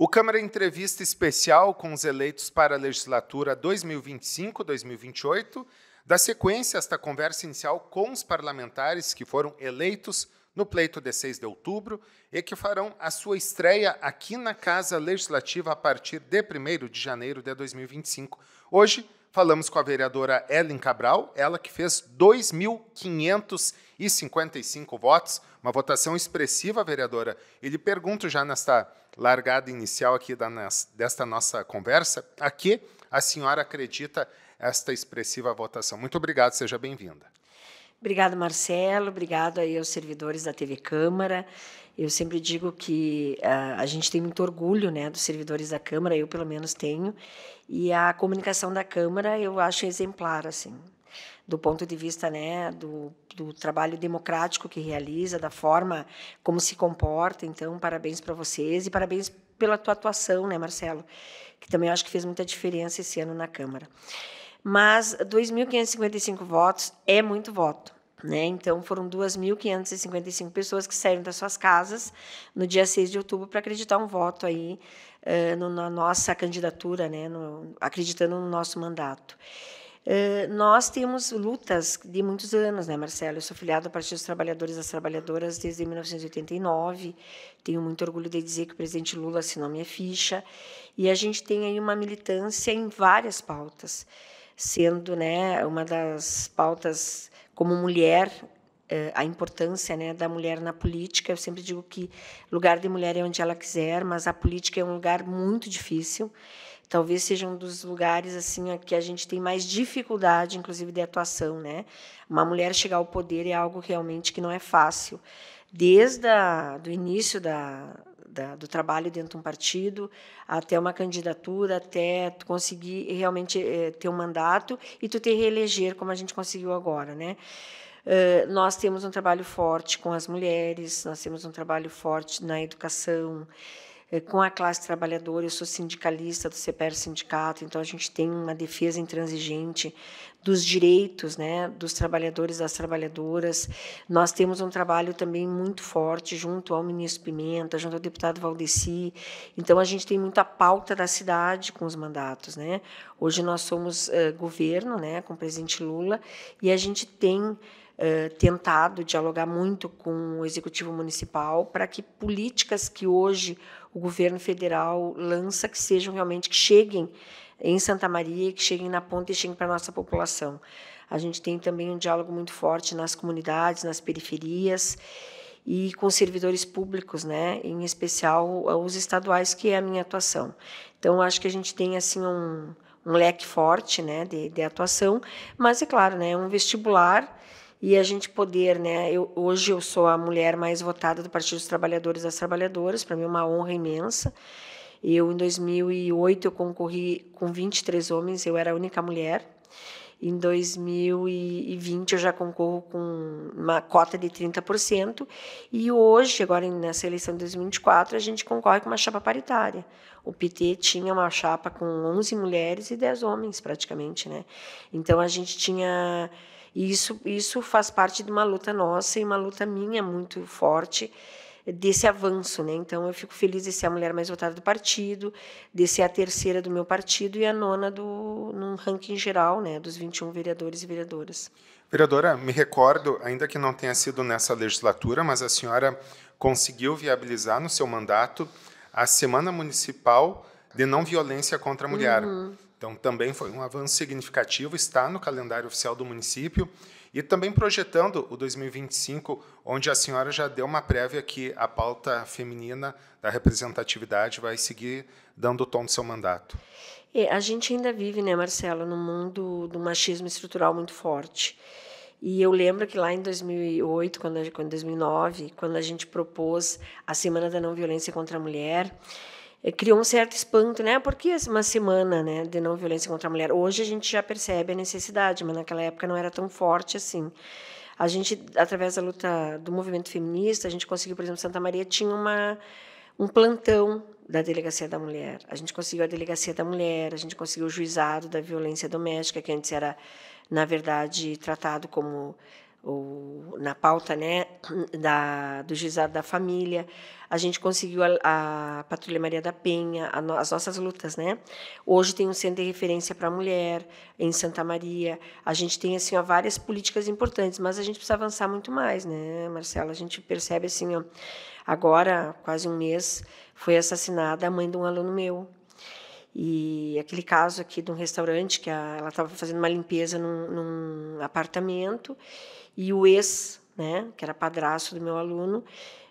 O Câmara Entrevista Especial com os eleitos para a legislatura 2025-2028 dá sequência a esta conversa inicial com os parlamentares que foram eleitos no pleito de 6 de outubro e que farão a sua estreia aqui na Casa Legislativa a partir de 1 de janeiro de 2025. Hoje, Falamos com a vereadora Ellen Cabral, ela que fez 2.555 votos, uma votação expressiva, vereadora. E lhe pergunto já nesta largada inicial aqui da, desta nossa conversa, a que a senhora acredita esta expressiva votação. Muito obrigado, seja bem-vinda. Obrigado, Marcelo. Obrigado aí aos servidores da TV Câmara. Eu sempre digo que a, eh, a gente tem muito orgulho né, dos servidores da Câmara, eu pelo menos tenho, e a comunicação da Câmara eu acho exemplar, assim, do ponto de vista né, do, do trabalho democrático que realiza, da forma como se comporta. Então, parabéns para vocês e parabéns pela tua atuação, né, Marcelo? Que também acho que fez muita diferença esse ano na Câmara. Mas 2.555 votos é muito voto. Né? Então, foram 2.555 pessoas que saíram das suas casas no dia 6 de outubro para acreditar um voto aí uh, no, na nossa candidatura, né? No, acreditando no nosso mandato. Uh, nós temos lutas de muitos anos, né, Marcelo? Eu sou filiado ao Partido dos Trabalhadores e das Trabalhadoras desde 1989. Tenho muito orgulho de dizer que o presidente Lula assinou minha ficha. E a gente tem aí uma militância em várias pautas, sendo né, uma das pautas como mulher, eh, a importância né, da mulher na política. Eu sempre digo que lugar de mulher é onde ela quiser, mas a política é um lugar muito difícil. Talvez seja um dos lugares assim que a gente tem mais dificuldade, inclusive de atuação, né? Uma mulher chegar ao poder é algo realmente que não é fácil. Desde o do início da, da, do trabalho dentro de um partido, até uma candidatura, até tu conseguir realmente é, ter um mandato e tu ter reeleger, como a gente conseguiu agora, né? Uh, nós temos um trabalho forte com as mulheres, nós temos um trabalho forte na educação, é, com a classe trabalhadora. Eu sou sindicalista do CPR Sindicato, então a gente tem uma defesa intransigente dos direitos né, dos trabalhadores das trabalhadoras. Nós temos um trabalho também muito forte junto ao ministro Pimenta, junto ao deputado Valdeci. Então, a gente tem muita pauta da cidade com os mandatos. Né? Hoje nós somos uh, governo, né, com o presidente Lula, e a gente tem eh, tentado dialogar muito com o executivo municipal para que políticas que hoje o governo federal lança que sejam realmente que cheguem em Santa Maria, que cheguem na ponta e cheguem para a nossa população. A gente tem também um diálogo muito forte nas comunidades, nas periferias e com servidores públicos, né, em especial eh, os estaduais, que é a minha atuação. Então, acho que a gente tem assim um, um leque forte, né, de, de atuação, mas é claro, né, é um vestibular e a gente poder, né? Eu, hoje eu sou a mulher mais votada do Partido dos Trabalhadores e das Trabalhadoras, para mim é uma honra imensa. Eu, em 2008, eu concorri com 23 homens, eu era a única mulher. Em 2020, eu já concorro com uma cota de 30%. E hoje, agora nessa eleição de 2024, a gente concorre com uma chapa paritária. O PT tinha uma chapa com 11 mulheres e 10 homens, praticamente. Né? Então, a gente tinha e isso, isso faz parte de uma luta nossa e uma luta minha muito forte desse avanço, né? Então eu fico feliz de ser a mulher mais votada do partido, de ser a terceira do meu partido e a nona do num ranking geral, né, dos 21 vereadores e vereadoras. Vereadora, me recordo, ainda que não tenha sido nessa legislatura, mas a senhora conseguiu viabilizar no seu mandato a Semana Municipal de Não Violência contra a Mulher. Uhum. Então, também foi um avanço significativo, está no calendário oficial do município. E também projetando o 2025, onde a senhora já deu uma prévia que a pauta feminina da representatividade vai seguir dando o tom do seu mandato. É, a gente ainda vive, né, Marcelo, num mundo do machismo estrutural muito forte. E eu lembro que lá em 2008, quando, quando 2009, quando a gente propôs a Semana da Não Violência contra a Mulher, eh, criou um certo espanto, né? Porque é uma semana, né, de não violência contra a mulher. Hoje a gente já percebe a necessidade, mas naquela época não era tão forte assim. A gente, através da luta do movimento feminista, a gente conseguiu, por exemplo, Santa Maria tinha uma um plantão da delegacia da mulher. A gente conseguiu a delegacia da mulher, a gente conseguiu o juizado da violência doméstica que antes era, na verdade, tratado como na pauta né, da, do juizado da família. A gente conseguiu a, a Patrulha Maria da Penha, no, as nossas lutas. Né? Hoje tem um centro de referência para a mulher em Santa Maria. A gente tem assim ó, várias políticas importantes, mas a gente precisa avançar muito mais, né, Marcela? A gente percebe assim, ó, agora, quase um mês, foi assassinada a mãe de um aluno meu, e aquele caso aqui de um restaurante que a, ela estava fazendo uma limpeza num, num, apartamento e o ex, né, que era padrasto do meu aluno,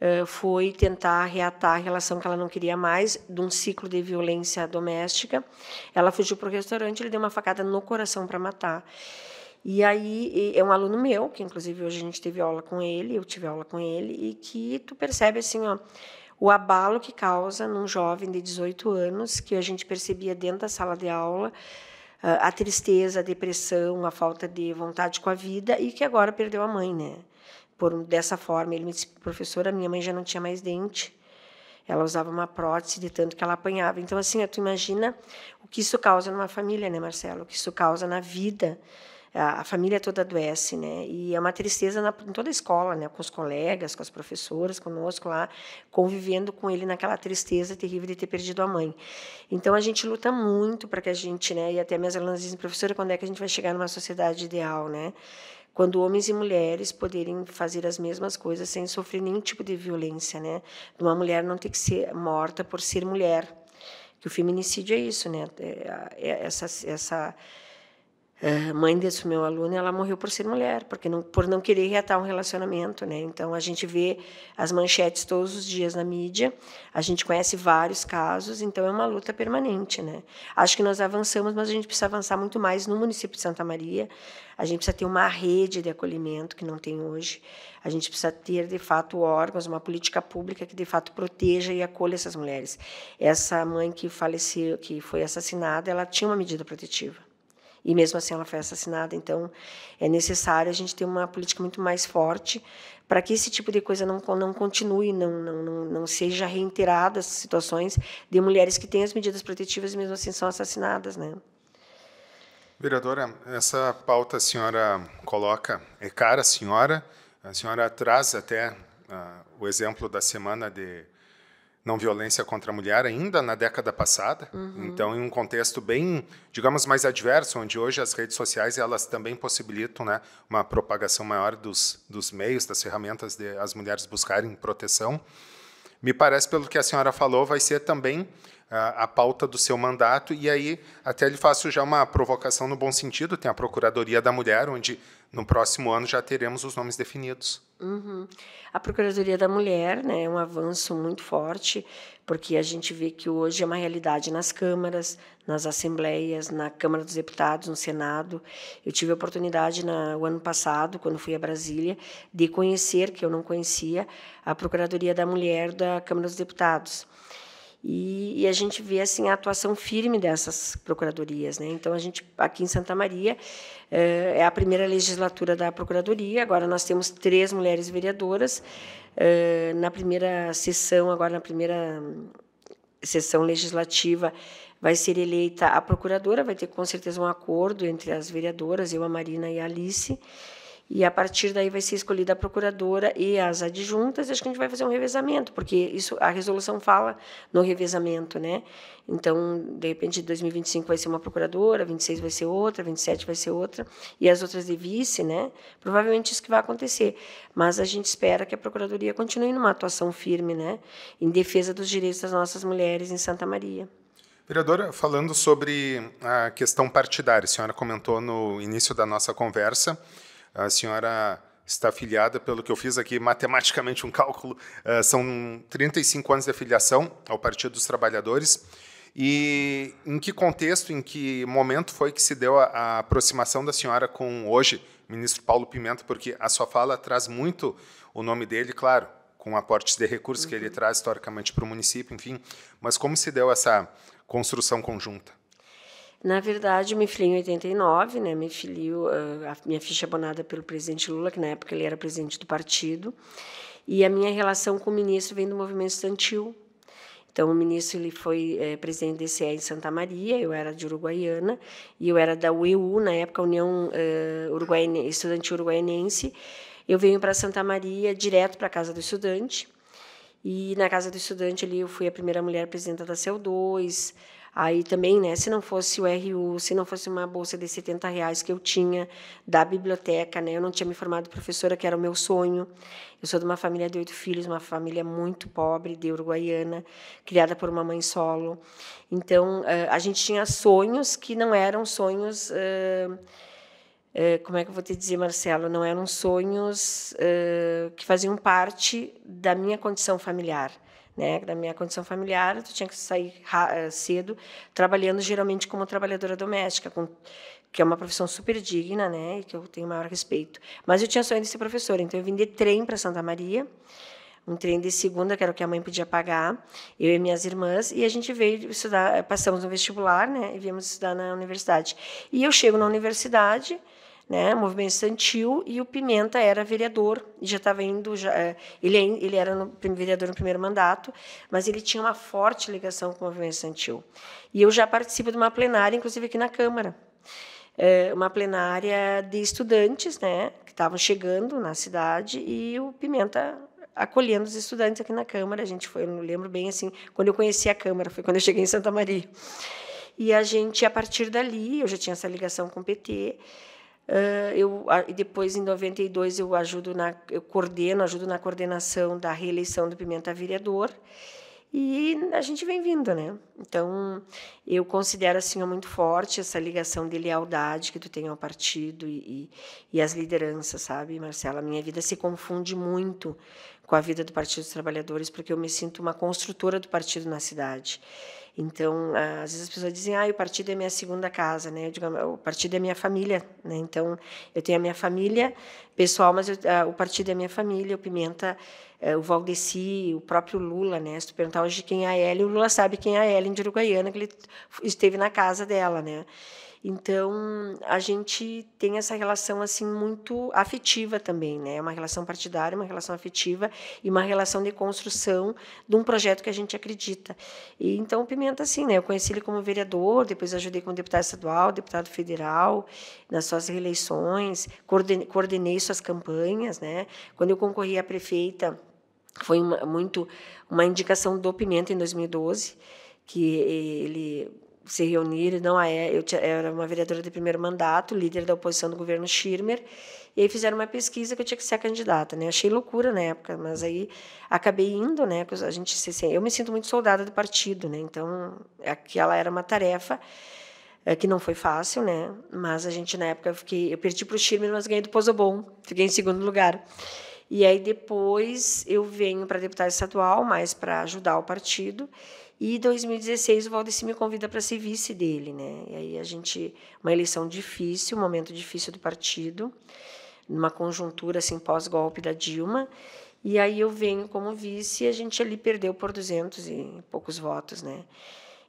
eh, foi tentar reatar a relação que ela não queria mais, de um ciclo de violência doméstica. Ela fugiu para o restaurante, ele deu uma facada no coração para matar. E aí é um aluno meu, que inclusive hoje a gente teve aula com ele, eu tive aula com ele, e que tu percebe assim, ó, o abalo que causa num jovem de 18 anos, que a gente percebia dentro da sala de aula, ah, a tristeza, a depressão, a falta de vontade com a vida e que agora perdeu a mãe, né? Por dessa forma, ele me disse: "Professora, minha mãe já não tinha mais dente. Ela usava uma prótese de tanto que ela apanhava. Então assim, tu imagina o que isso causa numa família, né, Marcelo? O que isso causa na vida a, família toda adoece, né? E é uma tristeza na, em toda a escola, né? Com os colegas, com as professoras, conosco lá, convivendo com ele naquela tristeza terrível de ter perdido a mãe. Então a gente luta muito para que a gente, né? E até minhas alunas dizem, professora, quando é que a gente vai chegar numa sociedade ideal, né? quando homens e mulheres poderem fazer as mesmas coisas sem sofrer nenhum tipo de violência, né? uma mulher não ter que ser morta por ser mulher. Que o feminicídio é isso, né? É, é, é, é essa essa a é, mãe desse meu aluno, ela morreu por ser mulher, porque não, por não querer reatar um relacionamento, né? Então a gente vê as manchetes todos os dias na mídia, a gente conhece vários casos, então é uma luta permanente, né? Acho que nós avançamos, mas a gente precisa avançar muito mais no município de Santa Maria. A gente precisa ter uma rede de acolhimento que não tem hoje. A gente precisa ter, de fato, órgãos, uma política pública que de fato proteja e acolha essas mulheres. Essa mãe que faleceu, que foi assassinada, ela tinha uma medida protetiva e mesmo assim ela foi assassinada. Então, é necessário a gente ter uma política muito mais forte para que esse tipo de coisa não, não continue, não, não, não, não seja reiterada as situações de mulheres que têm as medidas protetivas e mesmo assim são assassinadas, né? Vereadora, essa pauta a senhora coloca é cara a senhora, a senhora traz até uh, o exemplo da semana de não violência contra a mulher ainda na década passada. Uhum. Então, em um contexto bem, digamos, mais adverso, onde hoje as redes sociais elas também possibilitam né, uma propagação maior dos, dos meios, das ferramentas de as mulheres buscarem proteção. Me parece, pelo que a senhora falou, vai ser também a, ah, a pauta do seu mandato. E aí, até lhe faço já uma provocação no bom sentido: tem a Procuradoria da Mulher, onde no próximo ano já teremos os nomes definidos. Uhum. A Procuradoria da Mulher né, é um avanço muito forte, porque a gente vê que hoje é uma realidade nas câmaras, nas assembleias, na Câmara dos Deputados, no Senado. Eu tive a oportunidade, na, o ano passado, quando fui a Brasília, de conhecer, que eu não conhecia, a Procuradoria da Mulher da Câmara dos Deputados. E, e, a gente vê assim a atuação firme dessas procuradorias, né? Então a gente aqui em Santa Maria eh, é a primeira legislatura da procuradoria. Agora nós temos três mulheres vereadoras eh, na primeira sessão, agora na primeira sessão legislativa vai ser eleita a procuradora, vai ter com certeza um acordo entre as vereadoras, eu, a Marina e a Alice. E a partir daí vai ser escolhida a procuradora e as adjuntas, e acho que a gente vai fazer um revezamento, porque isso a resolução fala no revezamento, né? Então, de repente, 2025 vai ser uma procuradora, 26 vai ser outra, 27 vai ser outra, e as outras de vice, né? Provavelmente isso que vai acontecer. Mas a gente espera que a procuradoria continue numa atuação firme, né? Em defesa dos direitos das nossas mulheres em Santa Maria. Vereadora, falando sobre a questão partidária, a senhora comentou no início da nossa conversa a senhora está afiliada, pelo que eu fiz aqui matematicamente um cálculo, eh, são 35 anos de afiliação ao Partido dos Trabalhadores. E em que contexto, em que momento foi que se deu a, a aproximação da senhora com hoje, ministro Paulo Pimenta? Porque a sua fala traz muito o nome dele, claro, com aportes de recursos uhum. que ele uhum. traz historicamente para o município, enfim. Mas como se deu essa construção conjunta? Na verdade, me filiei em 89, né? Me filio, ah, a minha ficha é abonada pelo presidente Lula, que na época ele era presidente do partido. E a minha relação com o ministro vem do movimento estudantil. Então, o ministro ele foi é, presidente do CE em Santa Maria, eu era de Uruguaiana, e eu era da UEU, na época, União uh, eh, Uruguaiana, Estudantil Uruguaianense. Eu venho para Santa Maria direto para a Casa do Estudante, e na Casa do Estudante ali eu fui a primeira mulher presidenta da CEU2, Aí também, né, se não fosse o RU, se não fosse uma bolsa de 70 reais que eu tinha da biblioteca, né, eu não tinha me formado professora, que era o meu sonho. Eu sou de uma família de oito filhos, uma família muito pobre, de uruguaiana, criada por uma mãe solo. Então, eh, a gente tinha sonhos que não eram sonhos. Eh, eh, como é que eu vou te dizer, Marcelo? Não eram sonhos que faziam parte da minha condição familiar né? Da minha condição familiar, eu tinha que sair eh, cedo, trabalhando geralmente como trabalhadora doméstica, com, que é uma profissão super digna, né? E que eu tenho maior respeito. Mas eu tinha sonho de ser professora, então eu vim de trem para Santa Maria, um trem de segunda, que era o que a mãe podia pagar, eu e minhas irmãs, e a gente veio estudar, eh, passamos no vestibular, né? E viemos estudar na universidade. E eu chego na universidade né, movimento estudantil, e o Pimenta era vereador, já estava indo, já, é, ele, é, ele era no, vereador no primeiro mandato, mas ele tinha uma forte ligação com o movimento estudantil. E eu já participo de uma plenária, inclusive aqui na Câmara, é, uma plenária de estudantes, né, que estavam chegando na cidade, e o Pimenta acolhendo os estudantes aqui na Câmara. A gente foi, eu não lembro bem assim, quando eu conheci a Câmara, foi quando eu cheguei em Santa Maria. E a gente, a partir dali, eu já tinha essa ligação com o PT, ah, eu depois em 92 eu ajudo na eu coordeno, ajudo na coordenação da reeleição do Pimenta vereador. E a gente vem vindo, né? Então, eu considero assim muito forte essa ligação de lealdade que tu tem ao partido e, e, e as lideranças, sabe, Marcela? Minha vida se confunde muito com a vida do Partido dos Trabalhadores, porque eu me sinto uma construtora do partido na cidade. Então, às vezes as pessoas dizem, ah, o partido é minha segunda casa, né? Eu digo, o partido é minha família, né? Então, eu tenho a minha família pessoal, mas eu, a, o partido é minha família, o Pimenta, eh, o Valdeci, o próprio Lula, né? Se tu perguntar hoje quem é a Ellen, o Lula sabe quem é a Ellen de Uruguaiana, que ele esteve na casa dela, né? Então, a gente tem essa relação assim muito afetiva também, né? É uma relação partidária, uma relação afetiva e uma relação de construção de um projeto que a gente acredita. E então o Pimenta assim, né? Eu conheci ele como vereador, depois ajudei como deputado estadual, deputado federal, nas suas reeleições, coordenei, coordenei suas campanhas, né? Quando eu concorri à prefeita, foi uma, muito uma indicação do Pimenta em 2012, que ele se reunir, não ah, é, eu era uma vereadora de primeiro mandato, líder da oposição do governo Schirmer, e aí fizeram uma pesquisa que eu tinha que ser candidata, né? Achei loucura na época, mas aí acabei indo, né? A gente eu me sinto muito soldada do partido, né? Então, aquela era uma tarefa eh, que não foi fácil, né? Mas a gente na época eu fiquei, eu perdi para o Schirmer, mas ganhei do Bom, fiquei em segundo lugar. E aí depois eu venho para deputada estadual, mais para ajudar o partido. E 2016 o Valdeci me convida para ser vice dele, né? E aí a gente uma eleição difícil, um momento difícil do partido, numa conjuntura assim pós-golpe da Dilma. E aí eu venho como vice e a gente ali perdeu por 200 e poucos votos, né?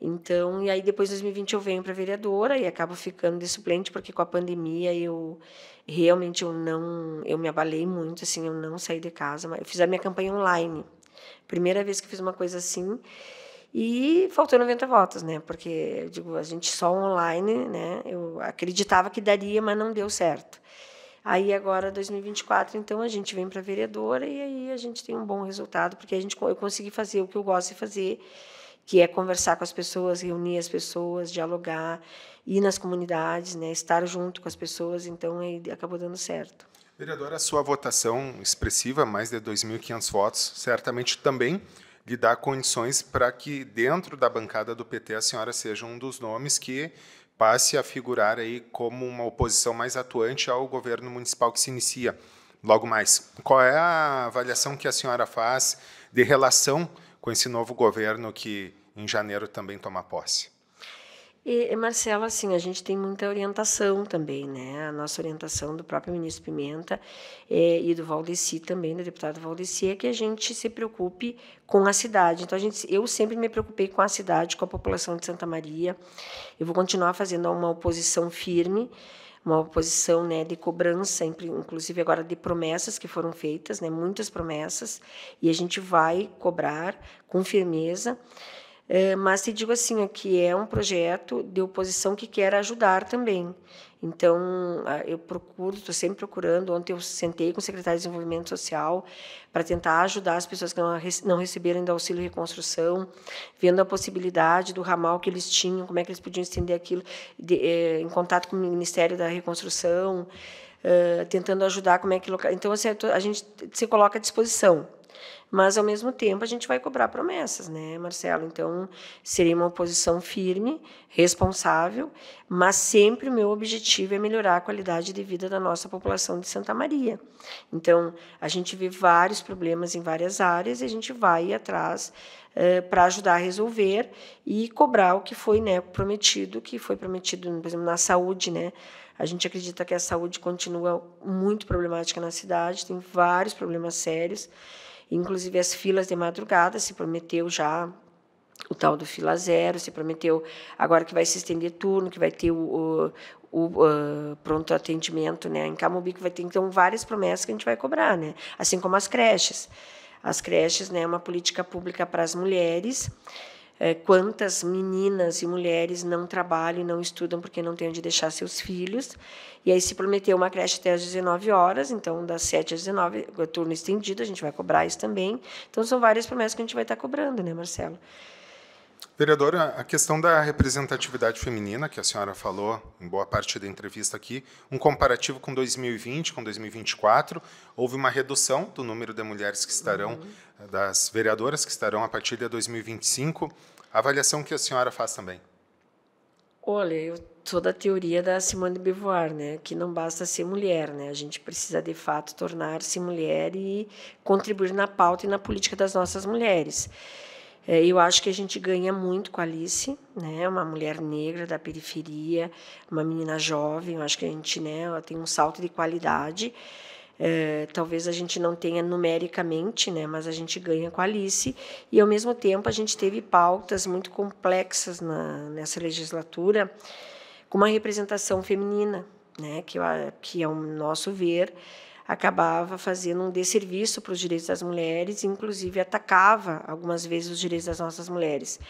Então, e aí depois de 2020 eu venho para vereadora e acabo ficando de suplente porque com a pandemia eu realmente eu não, eu me abalei muito assim, eu não saí de casa, mas eu fiz a minha campanha online. Primeira vez que fiz uma coisa assim. E faltou 90 votos, né? Porque, digo, a gente só online, né? Eu acreditava que daria, mas não deu certo. Aí agora 2024, então a gente vem para vereadora e aí a gente tem um bom resultado, porque a gente eu consegui fazer o que eu gosto de fazer, que é conversar com as pessoas, reunir as pessoas, dialogar, ir nas comunidades, né, estar junto com as pessoas, então aí acabou dando certo. Vereadora, a sua votação expressiva, mais de 2.500 votos, certamente também de dar condições para que dentro da bancada do PT a senhora seja um dos nomes que passe a figurar aí como uma oposição mais atuante ao governo municipal que se inicia logo mais. Qual é a avaliação que a senhora faz de relação com esse novo governo que em janeiro também toma posse? E, Marcela, assim, a gente tem muita orientação também, né? A nossa orientação do próprio ministro Pimenta é, e do Valdeci também, do deputado Valdeci, é que a gente se preocupe com a cidade. Então, a gente, eu sempre me preocupei com a cidade, com a população de Santa Maria. Eu vou continuar fazendo uma oposição firme, uma oposição né, de cobrança, inclusive agora de promessas que foram feitas, né, muitas promessas, e a gente vai cobrar com firmeza. É, mas te digo assim, que é um projeto de oposição que quer ajudar também. Então, eu procuro, estou sempre procurando. Ontem eu sentei com o secretário de Desenvolvimento Social para tentar ajudar as pessoas que não, não receberam ainda auxílio reconstrução, vendo a possibilidade do ramal que eles tinham, como é que eles podiam estender aquilo de, é, em contato com o Ministério da Reconstrução, é, tentando ajudar como é que... Então, assim, a gente se coloca à disposição. Mas, ao mesmo tempo, a gente vai cobrar promessas, né, Marcelo? Então, seria uma oposição firme, responsável, mas sempre o meu objetivo é melhorar a qualidade de vida da nossa população de Santa Maria. Então, a gente vê vários problemas em várias áreas e a gente vai atrás eh, para ajudar a resolver e cobrar o que foi né, prometido, que foi prometido, por exemplo, na saúde, né? A gente acredita que a saúde continua muito problemática na cidade, tem vários problemas sérios inclusive as filas de madrugada, se prometeu já o tal do fila zero, se prometeu agora que vai se estender turno, que vai ter o, o, o uh, pronto atendimento, né? Em Camubi que vai ter então várias promessas que a gente vai cobrar, né? Assim como as creches. As creches, né, é uma política pública para as mulheres é, quantas meninas e mulheres não trabalham e não estudam porque não têm onde deixar seus filhos. E aí se prometeu uma creche até às 19 horas, então das 7 às 19, é turno estendido, a gente vai cobrar isso também. Então são várias promessas que a gente vai estar cobrando, né, Marcelo? Vereadora, a questão da representatividade feminina, que a senhora falou em boa parte da entrevista aqui, um comparativo com 2020, com 2024, houve uma redução do número de mulheres que estarão, uhum. Eh, das vereadoras que estarão a partir de 2025. A avaliação que a senhora faz também? Olha, eu sou da teoria da Simone de Beauvoir, né? Que não basta ser mulher, né? A gente precisa de fato tornar-se mulher e contribuir na pauta e na política das nossas mulheres. É, eu acho que a gente ganha muito com a Alice, né? Uma mulher negra da periferia, uma menina jovem. Eu acho que a gente, né? Ela tem um salto de qualidade. É, talvez a gente não tenha numericamente, né, mas a gente ganha com a Alice. E, ao mesmo tempo, a gente teve pautas muito complexas na, nessa legislatura, com uma representação feminina, né, que, que é o nosso ver, acabava fazendo um desserviço para os direitos das mulheres, inclusive atacava algumas vezes os direitos das nossas mulheres.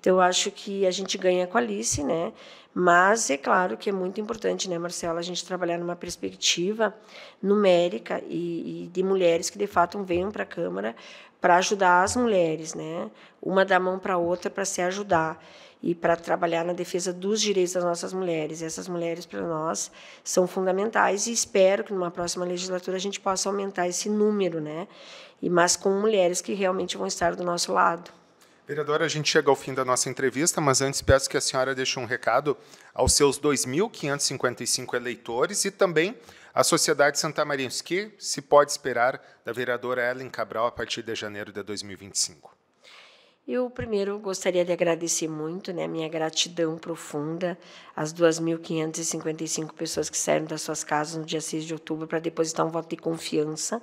Então, eu acho que a gente ganha com a Alice, né? Mas é claro que é muito importante, né, Marcela, a gente trabalhar numa perspectiva numérica e, e de mulheres que de fato venham para a Câmara para ajudar as mulheres, né? Uma dá mão para a outra para se ajudar e para trabalhar na defesa dos direitos das nossas mulheres. Essas mulheres para nós são fundamentais e espero que numa próxima legislatura a gente possa aumentar esse número, né? E mas com mulheres que realmente vão estar do nosso lado. Vereadora, a gente chega ao fim da nossa entrevista, mas antes peço que a senhora deixe um recado aos seus 2.555 eleitores e também a Sociedade Santa Maria, o que se pode esperar da vereadora Ellen Cabral a partir de janeiro de 2025? Eu primeiro gostaria de agradecer muito, né, minha gratidão profunda às 2.555 pessoas que saíram das suas casas no dia 6 de outubro para depositar um voto de confiança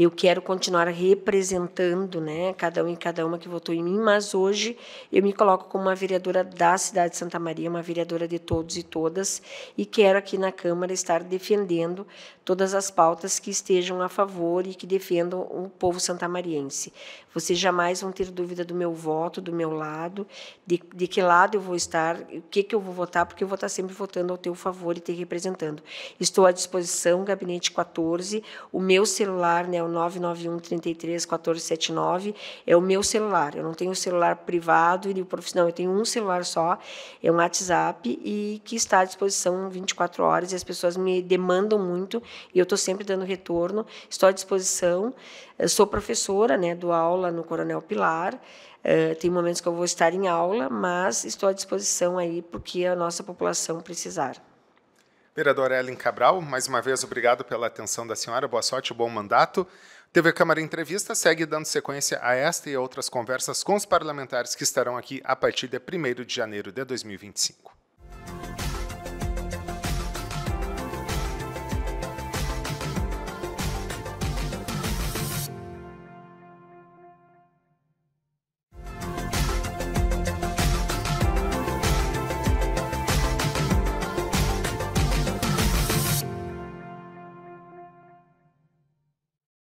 eu quero continuar representando, né, cada um e cada uma que votou em mim, mas hoje eu me coloco como uma vereadora da cidade de Santa Maria, uma vereadora de todos e todas, e quero aqui na Câmara estar defendendo todas as pautas que estejam a favor e que defendam o povo santamariense. Vocês jamais vão ter dúvida do meu voto, do meu lado, de, de que lado eu vou estar, o que, que eu vou votar, porque eu vou estar sempre votando ao teu favor e te representando. Estou à disposição, gabinete 14, o meu celular, né, o 991 33 1479, é o meu celular. Eu não tenho celular privado e profissional, eu tenho um celular só, é um WhatsApp e que está à disposição 24 horas e as pessoas me demandam muito e eu estou sempre dando retorno, estou à disposição. Eu sou professora, né, do aula no Coronel Pilar, Uh, tem momentos que eu vou estar em aula, mas estou à disposição aí porque a nossa população precisar. Vereadora Ellen Cabral, mais uma vez obrigado pela atenção da senhora, boa sorte, bom mandato. TV Câmara Entrevista segue dando sequência a esta e outras conversas com os parlamentares que estarão aqui a partir de 1 de janeiro de 2025.